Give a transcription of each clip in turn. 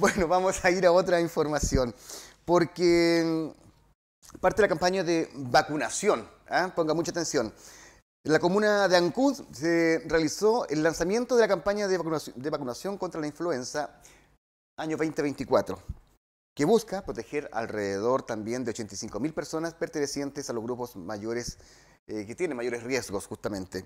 Bueno, vamos a ir a otra información, porque mm, parte de la campaña de vacunación, ¿ah? ponga mucha atención. En la comuna de Ancud se realizó el lanzamiento de la campaña de vacunación, contra la influenza año 2024, que busca proteger alrededor también de 85.000 personas pertenecientes a los grupos mayores eh, que tienen mayores riesgos justamente.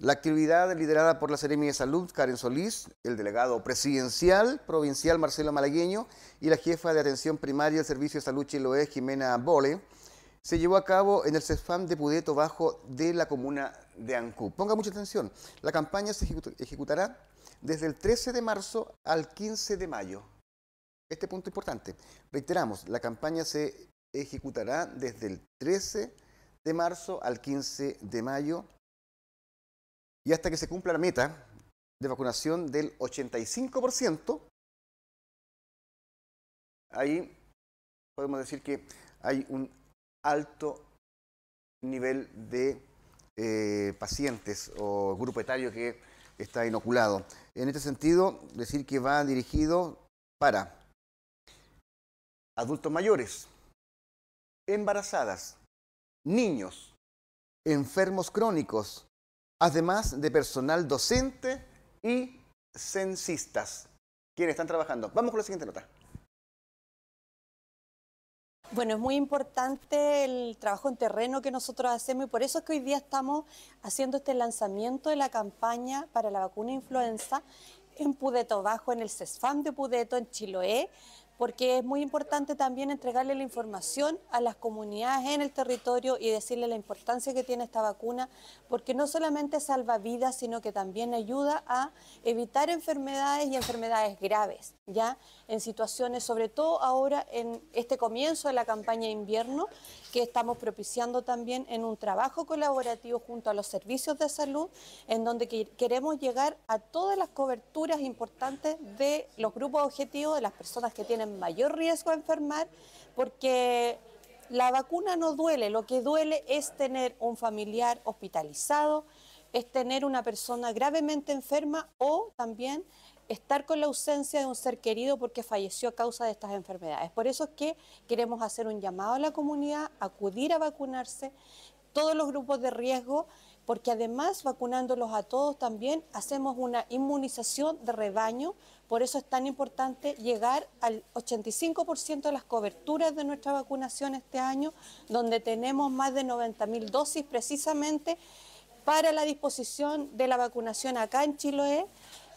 La actividad liderada por la Seremi de Salud, Karen Solís, el delegado presidencial provincial Marcelo Malagueño y la jefa de atención primaria del Servicio de Salud Chiloé, Jimena Bole, se llevó a cabo en el CESFAM de Pudeto Bajo de la comuna de Ancú. Ponga mucha atención, la campaña se ejecutará desde el 13 de marzo al 15 de mayo. Este punto importante. Reiteramos, la campaña se ejecutará desde el 13 de marzo al 15 de mayo y hasta que se cumpla la meta de vacunación del 85%, ahí podemos decir que hay un alto nivel de eh, pacientes o grupo etario que está inoculado. En este sentido, decir que va dirigido para adultos mayores, embarazadas, niños, enfermos crónicos, además de personal docente y censistas, quienes están trabajando. Vamos con la siguiente nota. Bueno, es muy importante el trabajo en terreno que nosotros hacemos y por eso es que hoy día estamos haciendo este lanzamiento de la campaña para la vacuna influenza en Pudeto Bajo, en el CESFAM de Pudeto, en Chiloé, porque es muy importante también entregarle la información a las comunidades en el territorio y decirle la importancia que tiene esta vacuna, porque no solamente salva vidas, sino que también ayuda a evitar enfermedades y enfermedades graves, ¿ya? En situaciones, sobre todo ahora en este comienzo de la campaña de invierno, que estamos propiciando también en un trabajo colaborativo junto a los servicios de salud, en donde queremos llegar a todas las coberturas importantes de los grupos objetivos de las personas que tienen mayor riesgo a enfermar porque la vacuna no duele, lo que duele es tener un familiar hospitalizado, es tener una persona gravemente enferma o también estar con la ausencia de un ser querido porque falleció a causa de estas enfermedades. Por eso es que queremos hacer un llamado a la comunidad, acudir a vacunarse, todos los grupos de riesgo porque además vacunándolos a todos también hacemos una inmunización de rebaño, por eso es tan importante llegar al 85% de las coberturas de nuestra vacunación este año, donde tenemos más de 90.000 dosis precisamente para la disposición de la vacunación acá en Chiloé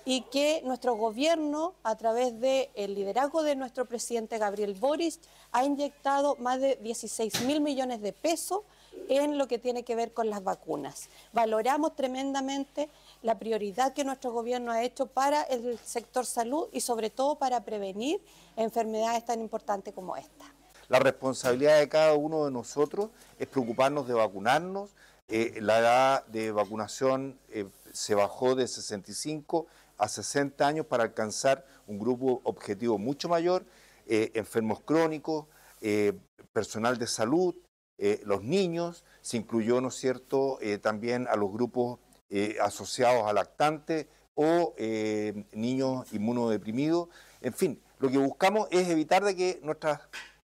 y que nuestro gobierno, a través del liderazgo de nuestro presidente Gabriel Boris, ha inyectado más de 16 mil millones de pesos en lo que tiene que ver con las vacunas. Valoramos tremendamente la prioridad que nuestro gobierno ha hecho para el sector salud y sobre todo para prevenir enfermedades tan importantes como esta. La responsabilidad de cada uno de nosotros es preocuparnos de vacunarnos. Eh, la edad de vacunación eh, se bajó de 65 a 60 años para alcanzar un grupo objetivo mucho mayor, eh, enfermos crónicos, personal de salud, eh, los niños, se incluyó, ¿no cierto?, eh, también a los grupos eh, asociados a lactantes o niños inmunodeprimidos. En fin, lo que buscamos es evitar de que nuestros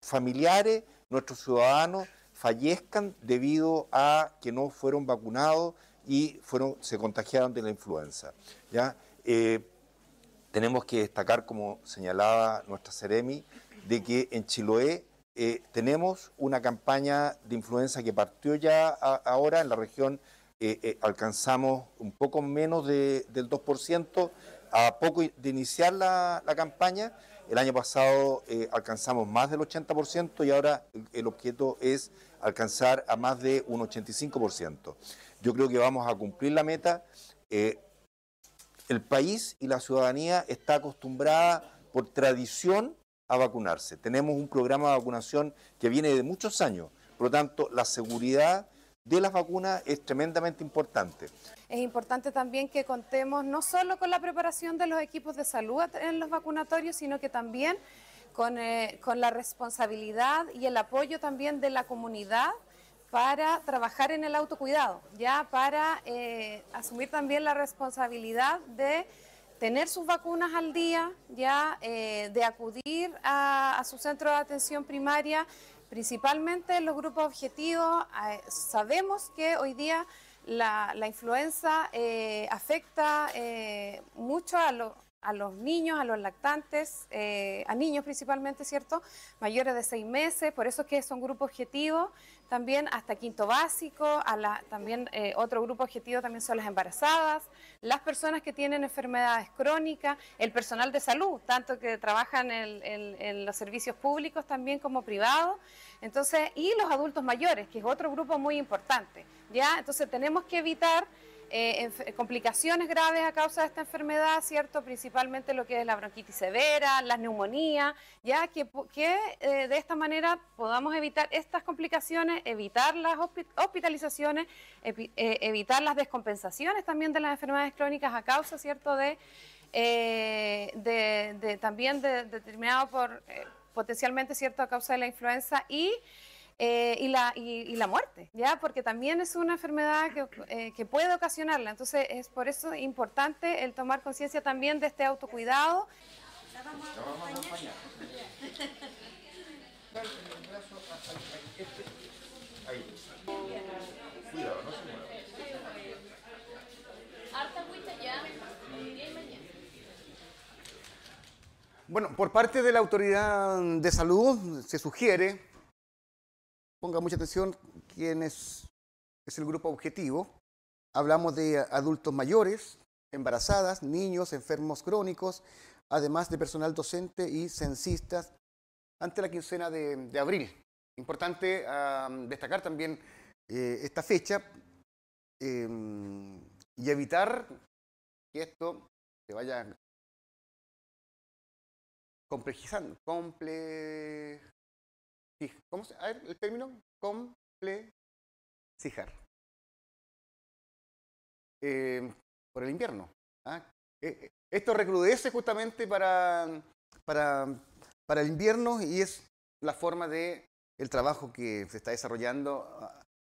familiares, nuestros ciudadanos, fallezcan debido a que no fueron vacunados y fueron, se contagiaron de la influenza. ¿ya? tenemos que destacar, como señalaba nuestra Ceremi, de que en Chiloé eh, tenemos una campaña de influenza que partió ya ahora en la región, eh, eh, alcanzamos un poco menos del 2%, a poco de iniciar la, campaña, el año pasado alcanzamos más del 80% y ahora el, el objeto es alcanzar a más de un 85%. Yo creo que vamos a cumplir la meta. el país y la ciudadanía está acostumbrada por tradición a vacunarse. Tenemos un programa de vacunación que viene de muchos años, por lo tanto, la seguridad de las vacunas es tremendamente importante. Es importante también que contemos no solo con la preparación de los equipos de salud en los vacunatorios, sino que también eh, con, la responsabilidad y el apoyo también de la comunidad para trabajar en el autocuidado, ya para eh, asumir también la responsabilidad de tener sus vacunas al día, ya eh, de acudir a, su centro de atención primaria, principalmente en los grupos objetivos. Eh, sabemos que hoy día la, influenza eh, afecta mucho a, los a los niños, a los lactantes, eh, a niños principalmente, ¿cierto? Mayores de seis meses, por eso es que son grupo objetivo, también hasta quinto básico, a la, también eh, otro grupo objetivo también son las embarazadas, las personas que tienen enfermedades crónicas, el personal de salud, tanto que trabajan en, en los servicios públicos también como privados, entonces, y los adultos mayores, que es otro grupo muy importante, ¿ya? Entonces tenemos que evitar eh, complicaciones graves a causa de esta enfermedad, ¿cierto? Principalmente lo que es la bronquitis severa, la neumonía, ya que, eh, de esta manera podamos evitar estas complicaciones, evitar las hospitalizaciones, eh, evitar las descompensaciones también de las enfermedades crónicas a causa, ¿cierto? De, también determinado por potencialmente, ¿cierto? A causa de la influenza y eh, y, la, y, la muerte, ¿ya? Porque también es una enfermedad eh, que, puede ocasionarla. Entonces, es por eso importante el tomar conciencia también de este autocuidado. Bueno, por parte de la autoridad de salud se sugiere ponga mucha atención quién es, el grupo objetivo. Hablamos de adultos mayores, embarazadas, niños, enfermos crónicos, además de personal docente y censistas, ante la quincena de, abril. Importante destacar también eh, esta fecha em, y evitar que esto se vaya complejizando, ¿Cómo se, a ver, el término complecijar. Eh, por el invierno. ¿ah? Eh, eh, esto recrudece justamente para, para, el invierno y es la forma de trabajo que se está desarrollando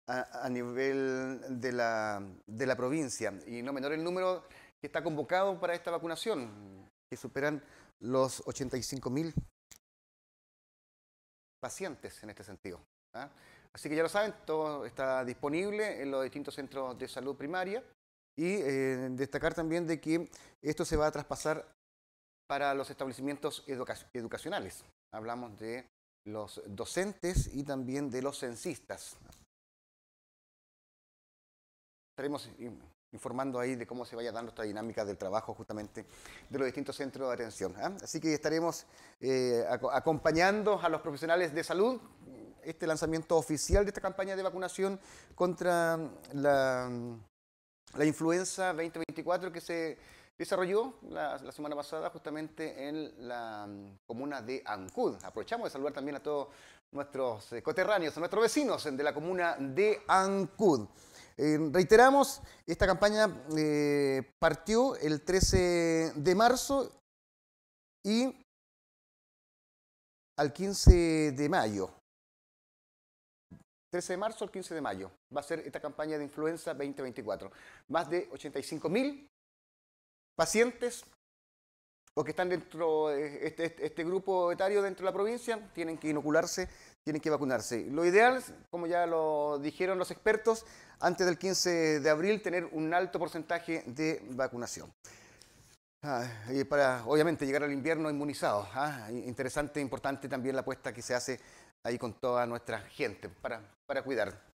a, nivel de la, de la provincia. Y no menor el número que está convocado para esta vacunación, que superan los 85 mil pacientes en este sentido. ¿ah? Así que ya lo saben, todo está disponible en los distintos centros de salud primaria y eh, destacar también de que esto se va a traspasar para los establecimientos educacionales. Hablamos de los docentes y también de los censistas. Estaremos informando ahí de cómo se vaya dando esta dinámica del trabajo justamente de los distintos centros de atención. ¿ah? Así que estaremos eh, acompañando a los profesionales de salud este lanzamiento oficial de esta campaña de vacunación contra la, influenza 2024 que se desarrolló la, semana pasada justamente en la mm, comuna de Ancud. Aprovechamos de saludar también a todos nuestros eh, coterráneos, a nuestros vecinos de la comuna de Ancud. Eh, reiteramos, esta campaña eh, partió el 13 de marzo y al 15 de mayo. 13 de marzo al 15 de mayo va a ser esta campaña de influenza 2024. Más de 85 mil pacientes o que están dentro de eh, este, este, este, grupo etario dentro de la provincia tienen que inocularse tienen que vacunarse. Lo ideal, como ya lo dijeron los expertos, antes del 15 de abril tener un alto porcentaje de vacunación. Ah, y para, obviamente, llegar al invierno inmunizados. Ah, interesante, importante también la apuesta que se hace ahí con toda nuestra gente para, para cuidar.